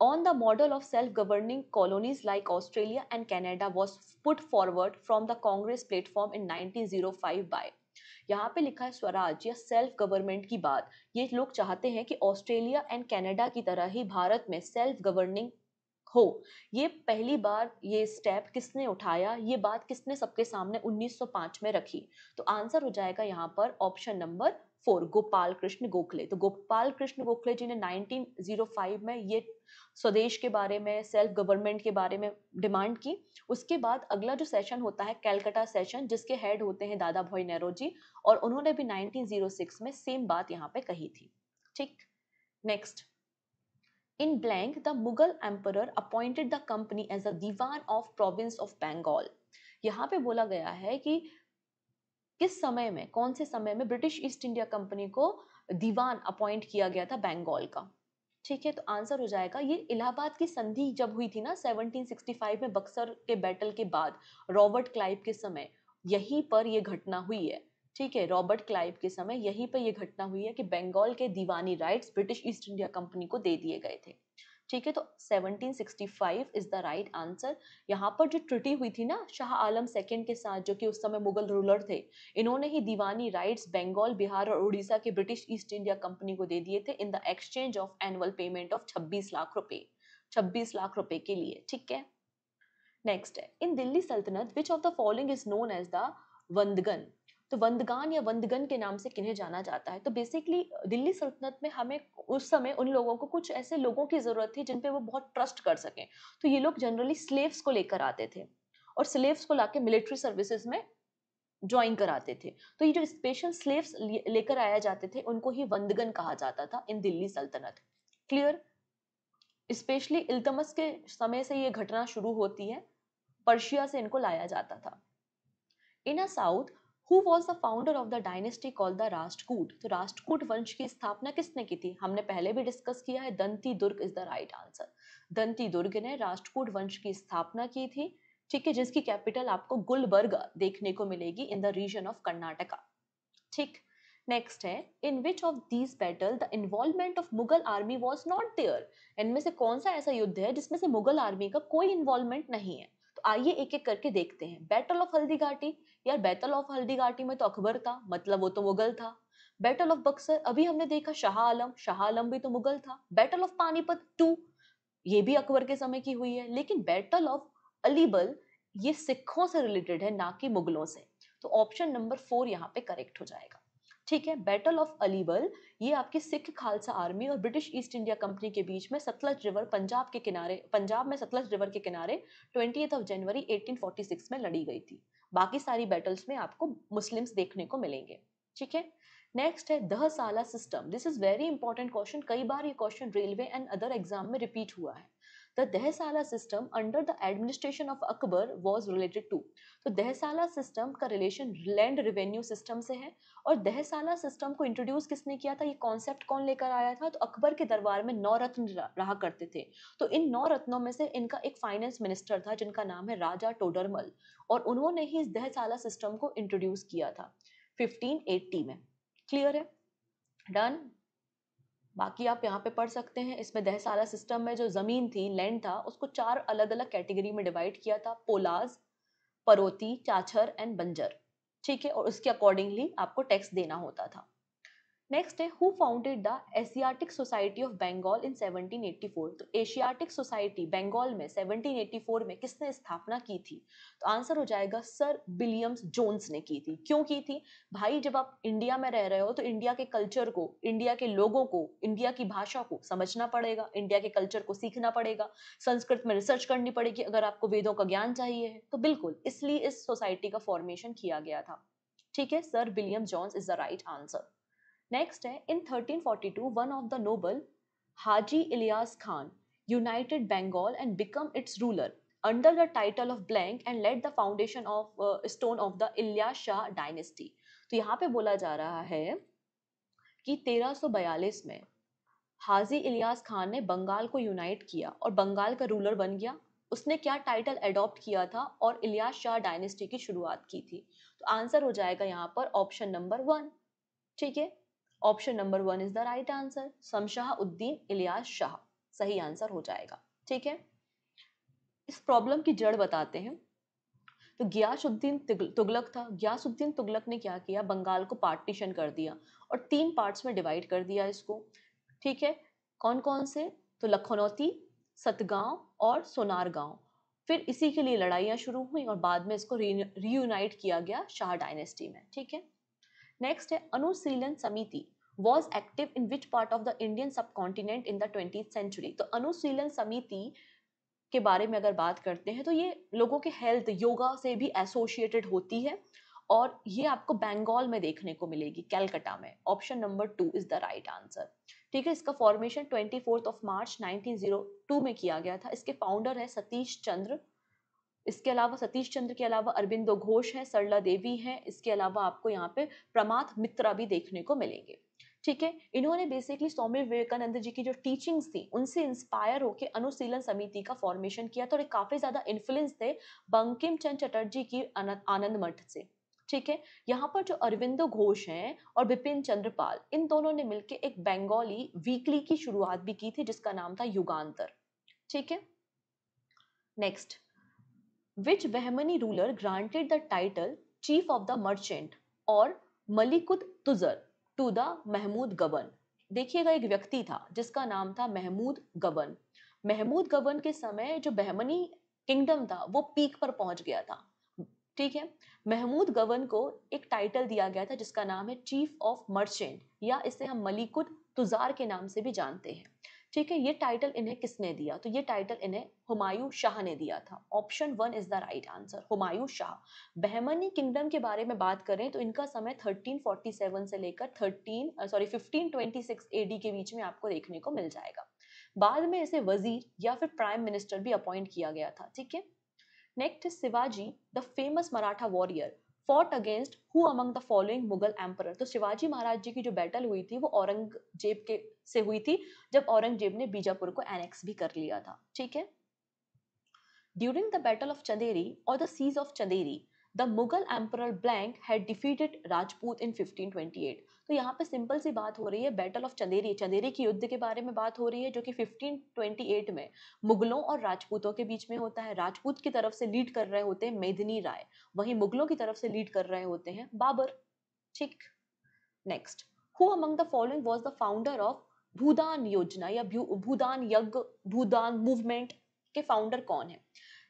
on the model of self governing colonies like Australia and Canada was put forward from the Congress platform in nineteen zero five by यहाँ पे लिखा है स्वराज या self government की बात ये लोग चाहते हैं कि ऑस्ट्रेलिया एंड कनाडा की तरह ही भारत में सेल्फ गवर्निंग हो ये पहली बार ये स्टेप किसने उठाया ये बात किसने सबके सामने 1905 में रखी तो आंसर हो जाएगा यहाँ पर option number four Gopal Krishna Gokhale तो गोपाल कृष्ण गोखले जी ने 1905 में ये स्वदेश के बारे में सेल्फ गवर्नमेंट के बारे में डिमांड की उसके बाद अगला जो सेशन होता है कैलकटा सेशन जिसके हेड होते हैं दादा भाई नेहरू जी और उन्होंने भी 1906 में सेम बात यहाँ पे कही थी ठीक next In blank, the Mughal emperor appointed the company as a diwan of province of Bengal. यहाँ पे बोला गया है कि किस समय में कौन से समय में ब्रिटिश ईस्ट इंडिया कंपनी को दीवान अपॉइंट किया गया था बंगाल का ठीक है तो आंसर हो जाएगा ये इलाहाबाद की संधि जब हुई थी ना 1765 में बक्सर के बैटल के बाद रॉबर्ट क्लाइव के समय यहीं पर यह घटना हुई है ठीक है रॉबर्ट क्लाइव के समय यहीं पर यह घटना हुई है कि बंगाल के diwani rights British East India Company को दे दिए गए थे ठीक है तो 1765 इज द राइट आंसर यहाँ पर जो ट्रिटी हुई थी ना शाह आलम सेकेंड के साथ जो कि उस समय मुगल रूलर थे इन्होंने ही दीवानी राइट्स बंगाल बिहार और उड़ीसा के ब्रिटिश ईस्ट इंडिया कंपनी को दे दिए थे in the exchange of annual payment of 26 lakh रुपए 26 लाख रुपए के लिए ठीक है नेक्स्ट है in Delhi Sultanate which of the following is known as the Bandagan तो वंदगान या वंदगन के नाम से किन्हें जाना जाता है तो बेसिकली दिल्ली सल्तनत में हमें उस समय उन लोगों को कुछ ऐसे लोगों की ज़रूरत थी जिन पे वो बहुत ट्रस्ट कर सकें तो ये लोग जनरली स्लेव्स को लेकर आते थे और स्लेव्स को लाके मिलिट्री सर्विसेज में ज्वाइन कराते थे तो ये जो स्पेशल स्लेव्स लेकर आया जाते थे उनको ही वंदगन कहा जाता था इन दिल्ली सल्तनत क्लियर स्पेशली इल्तमस के समय से ये घटना शुरू होती है पर्शिया से इनको लाया जाता था in a south who was the founder of the dynasty call the Rashtrakuta तो राष्ट्रकूट वंश की स्थापना किसने की थी हमने पहले भी डिस्कस किया है Dantidurga is the right answer Dantidurga ने राष्ट्रकूट वंश की स्थापना की थी ठीक है जिसकी कैपिटल आपको गुलबर्ग देखने को मिलेगी in the region of Karnataka ठीक नेक्स्ट है in which of these battle the involvement of Mughal army was not there इनमें से कौन सा ऐसा युद्ध है जिसमें से मुगल आर्मी का कोई इन्वॉल्वमेंट नहीं है तो आइए एक एक करके देखते हैं बैटल ऑफ हल्दी घाटी यार बैटल ऑफ हल्दी घाटी में तो अकबर था मतलब वो तो मुगल था बैटल ऑफ बक्सर अभी हमने देखा शाह आलम शाह आलम भी तो मुगल था बैटल ऑफ पानीपत टू ये भी अकबर के समय की हुई है लेकिन बैटल ऑफ अलीबल ये सिखों से रिलेटेड है ना कि मुगलों से तो ऑप्शन नंबर फोर यहाँ पे करेक्ट हो जाएगा ठीक है बैटल ऑफ अलीबल ये आपकी सिख खालसा आर्मी और ब्रिटिश ईस्ट इंडिया कंपनी के बीच में सतलज रिवर पंजाब के किनारे पंजाब में सतलज रिवर के किनारे ट्वेंटी ऑफ जनवरी 1846 में लड़ी गई थी बाकी सारी बैटल्स में आपको मुस्लिम्स देखने को मिलेंगे ठीक है नेक्स्ट है Dahsala system this is very important question कई बार ये question railway and other exam में रिपीट हुआ है The Dehsala system under the administration of Akbar was related to. तो दहसाला सिस्टम का रिलेशन लैंड रेवेन्यू सिस्टम से है और दहसाला सिस्टम को इंट्रोड्यूस किसने किया था ये कॉन्सेप्ट कौन लेकर आया था तो अकबर के दरबार में नौ रत्न रहा करते थे तो इन नौ रत्नों में से इनका एक फाइनेंस मिनिस्टर था जिनका नाम है राजा टोडरमल और उन्होंने ही इस दहसाला सिस्टम को इंट्रोड्यूस किया था 1580 में क्लियर है डन बाकी आप यहाँ पे पढ़ सकते हैं इसमें दहसारा सिस्टम में जो ज़मीन थी लैंड था उसको चार अलग अलग कैटेगरी में डिवाइड किया था पोलाज परोती चाछर एंड बंजर ठीक है और उसके अकॉर्डिंगली आपको टैक्स देना होता था नेक्स्ट है who founded the Asiatic Society of Bengal in 1784 तो एशियाटिक सोसाइटी बंगाल में 1784 में किसने स्थापना की थी तो आंसर हो जाएगा सर विलियम्स जोन्स ने की थी क्यों की थी भाई जब आप इंडिया में रह रहे हो तो इंडिया के कल्चर को इंडिया के लोगों को इंडिया की भाषा को समझना पड़ेगा इंडिया के कल्चर को सीखना पड़ेगा संस्कृत में रिसर्च करनी पड़ेगी अगर आपको वेदों का ज्ञान चाहिए तो बिल्कुल इसलिए इस सोसाइटी का फॉर्मेशन किया गया था ठीक है Sir William Jones is the right answer next है in 1342 one of the noble Haji Ilyas Khan united Bengal and become its ruler under the title of blank and let the foundation of stone of the Ilyas Shah dynasty तो यहाँ पे बोला जा रहा है कि 1342 में हाजी इलियास खान ने बंगाल को यूनाइट किया और बंगाल का रूलर बन गया उसने क्या टाइटल एडॉप्ट किया था और इलियास शाह डायनेस्टी की शुरुआत की थी तो आंसर हो जाएगा यहाँ पर ऑप्शन नंबर वन ठीक है option number one is the right answer Shamsuddin Ilyas Shah सही आंसर हो जाएगा ठीक है इस प्रॉब्लम की जड़ बताते हैं तो ग्यासुद्दीन तुगलक था ग्यासुद्दीन तुगलक ने क्या किया बंगाल को पार्टीशन कर दिया और तीन पार्ट्स में डिवाइड कर दिया इसको ठीक है कौन कौन से तो लखनौती सतगांव और सोनार गांव फिर इसी के लिए लड़ाइयाँ शुरू हुई और बाद में इसको रीयूनाइट किया गया शाह डायनेस्टी में ठीक है नेक्स्ट है Anushilan Samiti was active in which part of the Indian subcontinent in the twenty century तो अनुशीलन समिति के बारे में अगर बात करते हैं तो ये लोगों के हेल्थ योगा से भी एसोशिएटेड होती है और ये आपको बंगाल में देखने को मिलेगी कैलकाटा में option number two is the right answer ठीक है इसका formation twenty fourth of March 1902 में किया गया था इसके फाउंडर है सतीश चंद्र इसके अलावा सतीश चंद्र के अलावा अरविंदो घोष हैं सरला देवी हैं इसके अलावा आपको यहाँ पे प्रमाथ मित्रा भी देखने को मिलेंगे ठीक है इन्होंने बेसिकली स्वामी विवेकानंद जी की जो टीचिंग्स थी उनसे इंस्पायर होकर अनुशीलन समिति का फॉर्मेशन किया था और काफ़ी ज़्यादा इन्फ्लुएंस थे बंकिम चंद चटर्जी की आनंद मठ से ठीक है यहाँ पर जो अरविंदो घोष हैं और बिपिन चंद्रपाल इन दोनों ने मिलकर एक बंगाली वीकली की शुरुआत भी की थी जिसका नाम था युगान्तर ठीक है next which Bahmani ruler granted the title Chief of the Merchant और मलिकुत तुजर टू द महमूद गबन देखिएगा एक व्यक्ति था जिसका नाम था महमूद गबन महमूद गबन के समय जो बहमनी किंगडम था वो पीक पर पहुंच गया था ठीक है महमूद गबन को एक टाइटल दिया गया था जिसका नाम है चीफ ऑफ मर्चेंट या इसे हम मलिकुद तुजार के नाम से भी जानते हैं ठीक है ये टाइटल इन्हें किसने दिया तो ये टाइटल इन्हें हुमायूं शाह ने दिया था option one is the right answer Humayun Shah Bahmani kingdom के बारे में बात करें तो इनका समय 1347 से लेकर 13 सॉरी 1526 एडी के बीच में आपको देखने को मिल जाएगा बाद में इसे वजीर या फिर प्राइम मिनिस्टर भी अपॉइंट किया गया था ठीक है next Shivaji the famous Maratha warrior fought against who among the following Mughal emperor तो शिवाजी महाराज जी की जो बैटल हुई थी वो औरंगजेब के से हुई थी जब औरंगजेब ने बीजापुर को एनेक्स भी कर लिया था ठीक है during the battle of Chanderi और the siege of Chanderi the Mughal emperor blank had defeated Rajput in 1528 तो यहाँ पे सिंपल सी बात हो रही है बैटल ऑफ चंदेरी चंदेरी के युद्ध के बारे में बात हो रही है जो कि 1528 में मुगलों और राजपूतों के बीच में होता है राजपूत की तरफ से लीड कर रहे होते हैं मेदनी राय वहीं मुगलों की तरफ से लीड कर रहे होते हैं बाबर ठीक next who among the following was the founder of Bhoodan Yojana या भूदान यज्ञ भूदान मूवमेंट के फाउंडर कौन है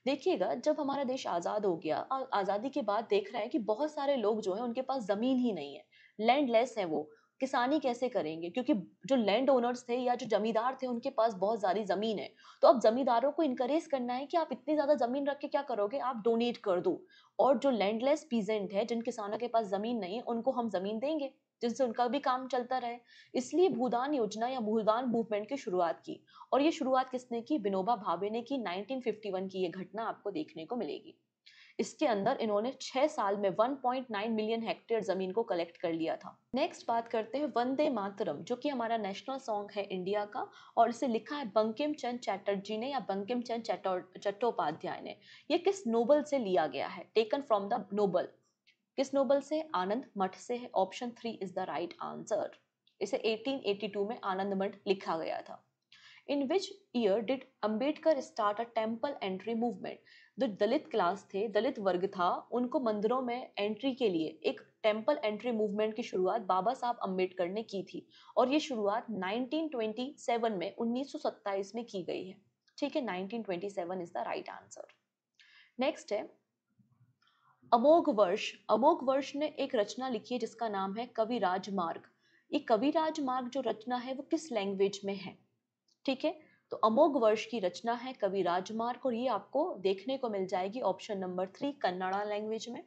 देखिएगा जब हमारा देश आज़ाद हो गया और आज़ादी के बाद देख रहे हैं कि बहुत सारे लोग जो है उनके पास ज़मीन ही नहीं है लैंड लेस है वो किसानी कैसे करेंगे क्योंकि जो लैंड ओनर्स थे या जो जमींदार थे उनके पास बहुत सारी ज़मीन है तो अब जमींदारों को इंकरेज करना है कि आप इतनी ज़्यादा ज़मीन रख के क्या करोगे आप डोनेट कर दो और जो लैंडलेस पीजेंट है जिन किसानों के पास ज़मीन नहीं है उनको हम ज़मीन देंगे जिनसे उनका भी काम चलता रहे इसलिए भूदान योजना या भूदान मूवमेंट की शुरुआत की और ये शुरुआत किसने की विनोबा भावे ने की 1951 की ये घटना आपको देखने को मिलेगी इसके अंदर इन्होंने छह साल में 1.9 मिलियन हेक्टेयर जमीन को कलेक्ट कर लिया था नेक्स्ट बात करते हैं वंदे मातरम जो कि हमारा नेशनल सॉन्ग है इंडिया का और इसे लिखा है बंकिम चंद चैटर्जी ने या बंकिम चंद चट्टोपाध्याय ने यह किस नोबल से लिया गया है टेकन फ्रॉम द नोबल किस नोबल से आनंद मठ से है option three is the right answer इसे 1882 में आनंद मठ लिखा गया था in which year did Ambedkar start a temple entry movement जो दलित क्लास थे दलित वर्ग था उनको मंदिरों में एंट्री के लिए एक टेम्पल एंट्री मूवमेंट की शुरुआत बाबा साहब अम्बेडकर ने की थी और ये शुरुआत 1927 में 1927 में की गई है ठीक है 1927 is the right answer next है अमोघ वर्ष अमोघ वर्ष ने एक रचना लिखी है जिसका नाम है कवि राजमार्ग ये कवि राजमार्ग जो रचना है वो किस लैंग्वेज में है ठीक है तो अमोघ वर्ष की रचना है कवि राजमार्ग और ये आपको देखने को मिल जाएगी option number three Kannada language में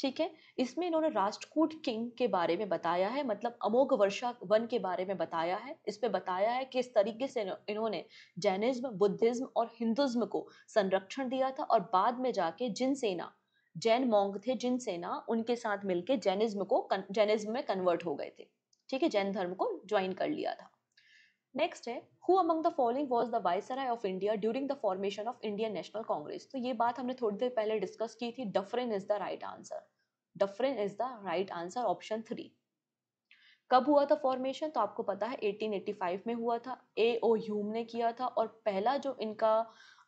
ठीक है इसमें इन्होंने राष्ट्रकूट किंग के बारे में बताया है मतलब अमोघ वर्षा वन के बारे में बताया है इसमें बताया है कि इस तरीके से इन्होंने जैनिज्म बुद्धिज्म और हिंदुज्म को संरक्षण दिया था और बाद में जाके जिन सेना जैन मोंग थे जिनसे ना उनके साथ मिलकर जैनिज्म को जैनिज्म में कन्वर्ट हो गए थे ठीक है जैन धर्म को ज्वाइन कर लिया था नेक्स्ट है who among the following was the viceroy of India during the formation of Indian National Congress तो ये बात हमने थोड़ी देर पहले डिस्कस की थी Dufferin is the right answer Dufferin is the right answer option three कब हुआ था फॉर्मेशन तो आपको पता है 1885 में हुआ था ए ओ ह्यूम ने किया था और पहला जो इनका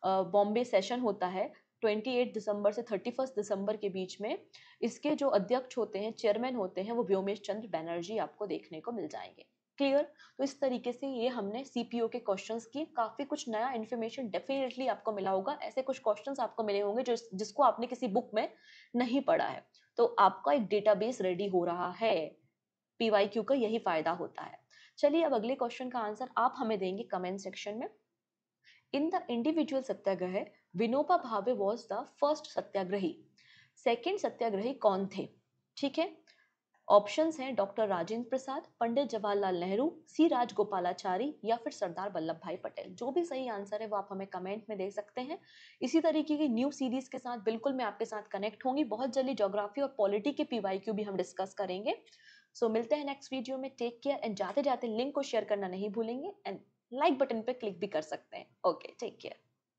बॉम्बे सेशन होता है 28 दिसंबर से 31 दिसंबर के बीच में इसके जो अध्यक्ष होते हैं चेयरमैन होते हैं वो व्योमेश चंद्र बैनर्जी आपको देखने को मिल जाएंगे क्लियर तो इस तरीके से ये हमने सीपीओ के क्वेश्चंस की काफ़ी कुछ नया इन्फॉर्मेशन डेफिनेटली आपको मिला होगा ऐसे कुछ क्वेश्चंस आपको मिले होंगे जो जिसको आपने किसी बुक में नहीं पढ़ा है तो आपका एक डेटाबेस रेडी हो रहा है पीवाईक्यू का यही फायदा होता है चलिए अब अगले क्वेश्चन का आंसर आप हमें देंगे कमेंट सेक्शन में in the individual satyagraha Vinoba Bhave was the first satyagrahi second satyagrahi कौन थे ठीक है ऑप्शंस हैं डॉक्टर राजेंद्र प्रसाद पंडित जवाहरलाल नेहरू सी राजगोपालाचारी या फिर सरदार वल्लभ भाई पटेल जो भी सही आंसर है वो आप हमें कमेंट में दे सकते हैं इसी तरीके की न्यू सीरीज के साथ बिल्कुल मैं आपके साथ कनेक्ट होंगी बहुत जल्दी ज्योग्राफी और पॉलिटी के पीवाईक्यू भी हम डिस्कस करेंगे सो so, मिलते हैं नेक्स्ट वीडियो में टेक केयर एंड जाते जाते लिंक को शेयर करना नहीं भूलेंगे एंड लाइक बटन पर क्लिक भी कर सकते हैं ओके टेक केयर